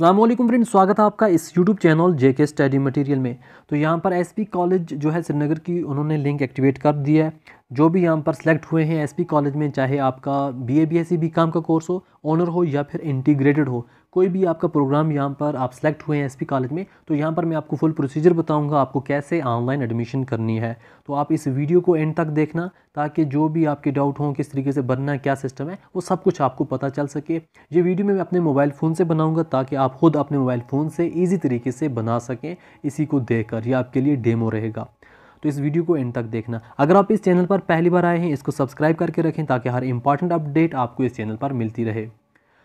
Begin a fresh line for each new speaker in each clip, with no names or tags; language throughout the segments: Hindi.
अल्लाम फ्रेंड स्वागत है आपका इस यूट्यूब चैनल जे के स्टडी मटीरियल में तो यहाँ पर एसपी कॉलेज जो है श्रीनगर की उन्होंने लिंक एक्टिवेट कर दिया है जो भी यहाँ पर सेलेक्ट हुए हैं एसपी कॉलेज में चाहे आपका BA BSc B S C B com का कोर्स हो ऑनर हो या फिर इंटीग्रेटेड हो कोई भी आपका प्रोग्राम यहाँ पर आप सेलेक्ट हुए हैं एसपी कॉलेज में तो यहाँ पर मैं आपको फुल प्रोसीजर बताऊँगा आपको कैसे ऑनलाइन एडमिशन करनी है तो आप इस वीडियो को एंड तक देखना ताकि जो भी आपके डाउट हों किस तरीके से बनना क्या सिस्टम है वो सब कुछ आपको पता चल सके ये वीडियो मैं अपने मोबाइल फ़ोन से बनाऊँगा ताकि आप खुद अपने मोबाइल फ़ोन से ईजी तरीके से बना सकें इसी को देख कर, ये आपके लिए डेमो रहेगा तो इस वीडियो को एंड तक देखना अगर आप इस चैनल पर पहली बार आए हैं इसको सब्सक्राइब करके रखें ताकि हर इंपॉर्टेंट अपडेट आपको इस चैनल पर मिलती रहे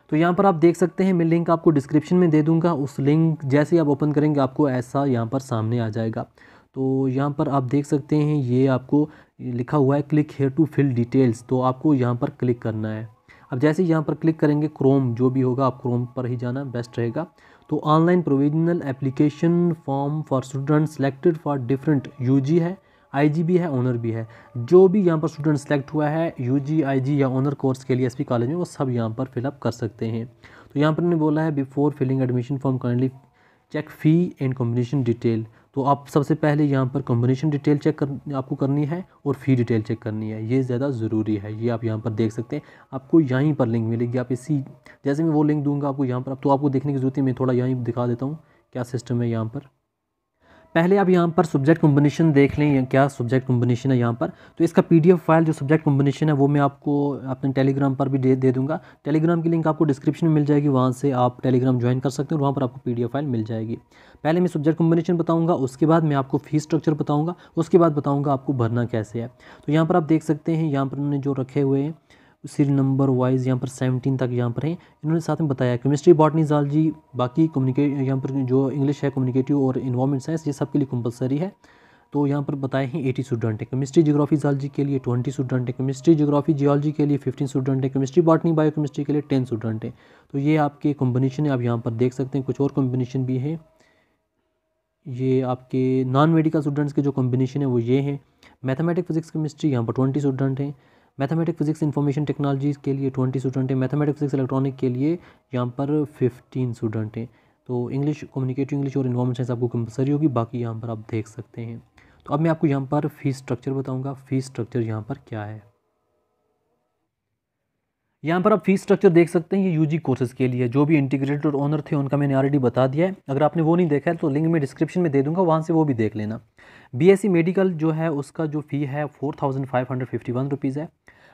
तो यहाँ पर आप देख सकते हैं मैं लिंक आपको डिस्क्रिप्शन में दे दूँगा उस लिंक जैसे ही आप ओपन करेंगे आपको ऐसा यहाँ पर सामने आ जाएगा तो यहाँ पर आप देख सकते हैं ये आपको लिखा हुआ है click here to fill details तो आपको यहाँ पर क्लिक करना है अब जैसे यहाँ पर क्लिक करेंगे क्रोम जो भी होगा आप क्रोम पर ही जाना बेस्ट रहेगा तो online provisional application form for student selected for different UG है आईजी भी है ऑनर भी है जो भी यहाँ पर स्टूडेंट सेलेक्ट हुआ है यूजी आईजी या ऑनर कोर्स के लिए एस कॉलेज में वो सब यहाँ पर फिलअप कर सकते हैं तो यहाँ पर इन्होंने बोला है before filling admission form kindly check fee and combination detail तो आप सबसे पहले यहाँ पर कॉम्बिनेशन डिटेल चेक कर आपको करनी है और फ़ी डिटेल चेक करनी है ये ज़्यादा ज़रूरी है ये आप यहाँ पर देख सकते हैं आपको यहीं पर लिंक मिलेगी आप इसी जैसे मैं वो लिंक दूंगा आपको यहाँ पर अब तो आपको देखने की ज़रूरत है मैं थोड़ा यहीं दिखा देता हूँ क्या सिस्टम है यहाँ पर पहले आप यहाँ पर सब्जेक्ट कॉम्बिनेशन देख लें क्या सब्जेक्ट कॉम्बिनेशन है यहाँ पर तो इसका पीडीएफ फाइल जो सब्जेक्ट कॉम्बिनेशन है वो मैं आपको अपने टेलीग्राम पर भी दे दे दूँगा टेलीग्राम की लिंक आपको डिस्क्रिप्शन में मिल जाएगी वहाँ से आप टेलीग्राम ज्वाइन कर सकते हैं वहाँ पर आपको पी फाइल मिल जाएगी पहले मैं सब्जेक्ट कॉम्बिनेशन बताऊँगा उसके बाद मैं आपको फीस स्ट्रक्चर बताऊँगा उसके बाद बताऊँगा आपको भरना कैसे है तो यहाँ पर आप देख सकते हैं यहाँ पर उन्होंने जो रखे हुए हैं सिर नंबर वाइज यहाँ पर सेवनटीन तक यहाँ पर हैं इन्होंने साथ में बताया केमिस्ट्री बॉटनी जॉलजी बाकी कम्युनिकेट यहाँ पर जो इंग्लिश है कम्युनिकेटिव और इन्वायरमेंट साइंस ये सब के लिए कंपलसरी है तो यहाँ पर बताए हैं एटी स्टूडेंट है केमिस्ट्री जोग्राफी जॉलजी के लिए ट्वेंटी स्टूडेंट है केमिस्ट्री जोग्राफी जियोलॉजी के लिए फिफ्टीन स्टूडेंट है केमिस्ट्री बॉटनी बायो केमिस्ट्री के लिए टेन स्टूडेंट है तो ये आपके कॉम्बिनेशन है आप यहाँ पर देख सकते हैं कुछ और कॉम्बिनेशन भी है ये आपके नॉन मेडिकल स्टूडेंट्स के जो कॉम्बिनेशन है वो ये हैं मैथमेटिक फिजिक्स केमिस्ट्री यहाँ पर ट्वेंटी स्टूडेंट हैं मैथमेटिक फिजिक्स इन्फॉर्मेशन टेक्नोलॉजी के लिए ट्वेंटी स्टूडेंट हैं मैथमेटिक फिजिक्स इलेक्ट्रॉनिक के लिए यहाँ पर फिफ्टीन स्टूडेंट हैं तो इंग्लिश कम्युनिकेटिव इंग्लिश और इन्वायरमेंट साइंस आपको कंपलसरी होगी बाकी यहाँ पर आप देख सकते हैं तो अब मैं आपको यहाँ पर फीस स्ट्रक्चर बताऊँगा फीस स्ट्रक्चर यहाँ पर क्या है यहाँ पर आप फीस स्ट्रक्चर देख सकते हैं ये यूजी कोर्सेज के लिए जो भी इंटीग्रेटेड और ऑनर थे उनका मैंने ऑलरेडी बता दिया है अगर आपने वो नहीं देखा है तो लिंक में डिस्क्रिप्शन में दे दूंगा वहाँ से वो भी देख लेना बीएससी मेडिकल e जो है उसका जो फ़ी है four thousand five hundred fifty one rupees है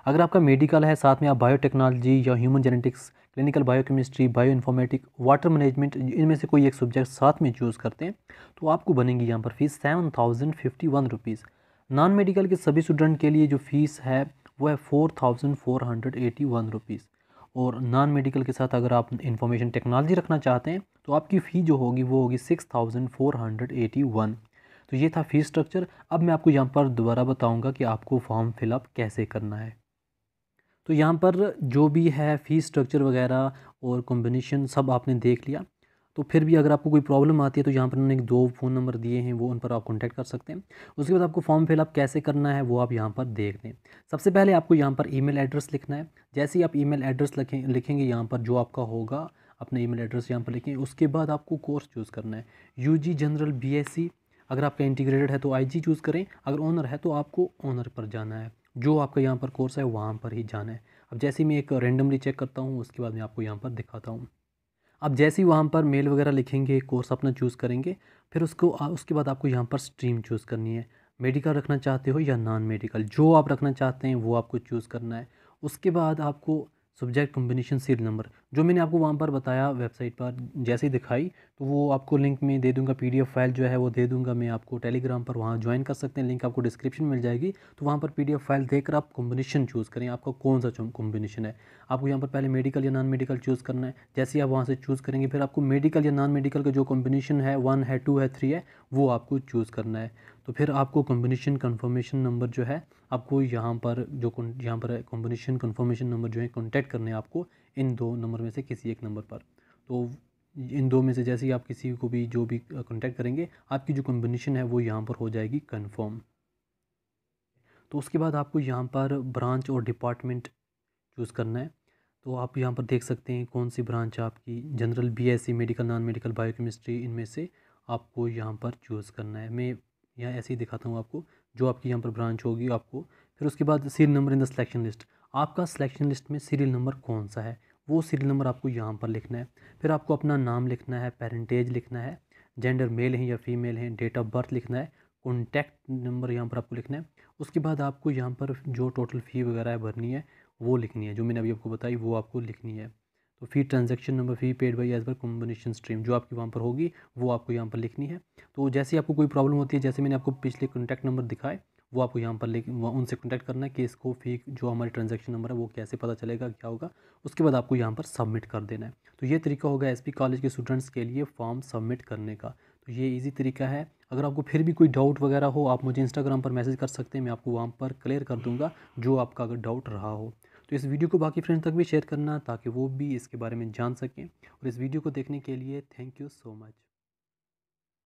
अगर आपका मेडिकल है साथ में आप बायोटेक्नोलॉजी या human genetics clinical biochemistry bioinformatic water management इनमें से कोई एक सब्जेक्ट साथ में चूज़ करते हैं तो आपको बनेगी यहाँ पर fees seven thousand fifty one rupees non medical के सभी स्टूडेंट के लिए जो फ़ीस है वो है four thousand four hundred eighty one rupees और नॉन मेडिकल के साथ अगर आप इंफॉर्मेशन टेक्नोलॉजी रखना चाहते हैं तो आपकी फ़ी जो होगी वो होगी six thousand four hundred eighty one तो ये था फ़ीस स्ट्रक्चर अब मैं आपको यहाँ पर दोबारा बताऊँगा कि आपको फॉर्म फिलअप कैसे करना है तो यहाँ पर जो भी है फ़ीस स्ट्रक्चर वगैरह और कॉम्बिनेशन सब आपने देख लिया तो फिर भी अगर आपको कोई प्रॉब्लम आती है तो यहाँ पर उन्होंने दो फ़ोन नंबर दिए हैं वो उन पर आप कॉन्टैक्ट कर सकते हैं उसके बाद आपको फॉर्म फिलअप कैसे करना है वो आप यहाँ पर देख लें सबसे पहले आपको यहाँ पर ईमेल एड्रेस लिखना है जैसे ही आप ईमेल एड्रेस लिखें लिखेंगे यहाँ पर जो आपका होगा अपने ईमेल एड्रेस यहाँ पर लिखें उसके बाद आपको कोर्स चूज़ करना है यू जनरल बी अगर आपका इंटीग्रेटेड है तो आई चूज़ करें अगर ऑनर है तो आपको ऑनर पर जाना है जो आपका यहाँ पर कोर्स है वहाँ पर ही जाना है अब जैसे मैं एक रेंडमली चेक करता हूँ उसके बाद मैं आपको यहाँ पर दिखाता हूँ अब जैसे ही वहाँ पर मेल वगैरह लिखेंगे कोर्स अपना चूज़ करेंगे फिर उसको उसके बाद आपको यहाँ पर स्ट्रीम चूज़ करनी है मेडिकल रखना चाहते हो या नॉन मेडिकल जो आप रखना चाहते हैं वो आपको चूज़ करना है उसके बाद आपको सब्जेक्ट कॉम्बिनेशन सीरियल नंबर जो मैंने आपको वहाँ पर बताया वेबसाइट पर जैसे ही दिखाई तो वो आपको लिंक में दे दूँगा पीडीएफ फाइल जो है वो दे दूँगा मैं आपको टेलीग्राम पर वहाँ ज्वाइन कर सकते हैं लिंक आपको डिस्क्रिप्शन मिल जाएगी तो वहाँ पर पीडीएफ फाइल देखकर आप कॉम्बिनेशन चूज़ करें आपका कौन सा कॉम्बिनेशन है आपको यहाँ पर पहले मेडिकल या नॉन मेडिकल चूज़ करना है जैसे आप वहाँ से चूज़ करेंगे फिर आपको मेडिकल या नॉन मेडिकल का जो कॉम्बिनेशन है वन है टू है थ्री है वो आपको चूज़ करना है तो फिर आपको कॉम्बिनेशन कन्फर्मेशन नंबर जो है आपको यहाँ पर जो यहाँ पर कॉम्बिनेशन कन्फर्मेशन नंबर जो है कॉन्टैक्ट करने आपको इन दो नंबर में से किसी एक नंबर पर तो इन दो में से जैसे ही आप किसी को भी जो भी कॉन्टेक्ट करेंगे आपकी जो कम्बिनेशन है वो यहाँ पर हो जाएगी कन्फर्म तो उसके बाद आपको यहाँ पर ब्रांच और डिपार्टमेंट चूज़ करना है तो आप यहाँ पर देख सकते हैं कौन सी ब्रांच आपकी general BSc medical non medical biochemistry इनमें से आपको यहाँ पर चूज़ करना है मैं यहाँ ऐसे ही दिखाता हूँ आपको जो आपकी यहाँ पर ब्रांच होगी आपको फिर उसके बाद serial number in the selection list आपका सिलेक्शन लिस्ट में सीरियल नंबर कौन सा है वो सीरियल नंबर आपको यहाँ पर लिखना है फिर आपको अपना नाम लिखना है पेरेंटेज लिखना है जेंडर मेल है या फीमेल है डेट ऑफ बर्थ लिखना है कॉन्टैक्ट नंबर यहाँ पर आपको लिखना है उसके बाद आपको यहाँ पर जो टोटल फ़ी वगैरह भरनी है वो लिखनी है जो मैंने अभी आपको बताई वो आपको लिखनी है तो fee transaction number fee paid by as per combination stream जो आपकी वहाँ पर होगी वो आपको यहाँ पर लिखनी है तो जैसे आपको कोई प्रॉब्लम होती है जैसे मैंने आपको पिछले कॉन्टैक्ट नंबर दिखाए वो आपको यहाँ पर ले उनसे कॉन्टैक्ट करना है कि इसको फी जो हमारे ट्रांजेक्शन नंबर है वो कैसे पता चलेगा क्या होगा उसके बाद आपको यहाँ पर सबमिट कर देना है तो ये तरीका होगा एस कॉलेज के स्टूडेंट्स के लिए फॉर्म सबमिट करने का तो ये ईजी तरीका है अगर आपको फिर भी कोई डाउट वगैरह हो आप मुझे इंस्टाग्राम पर मैसेज कर सकते हैं मैं आपको वहाँ पर क्लियर कर दूँगा जो आपका अगर डाउट रहा हो तो इस वीडियो को बाकी फ्रेंड्स तक भी शेयर करना ताकि वो भी इसके बारे में जान सकें और इस वीडियो को देखने के लिए थैंक यू सो मच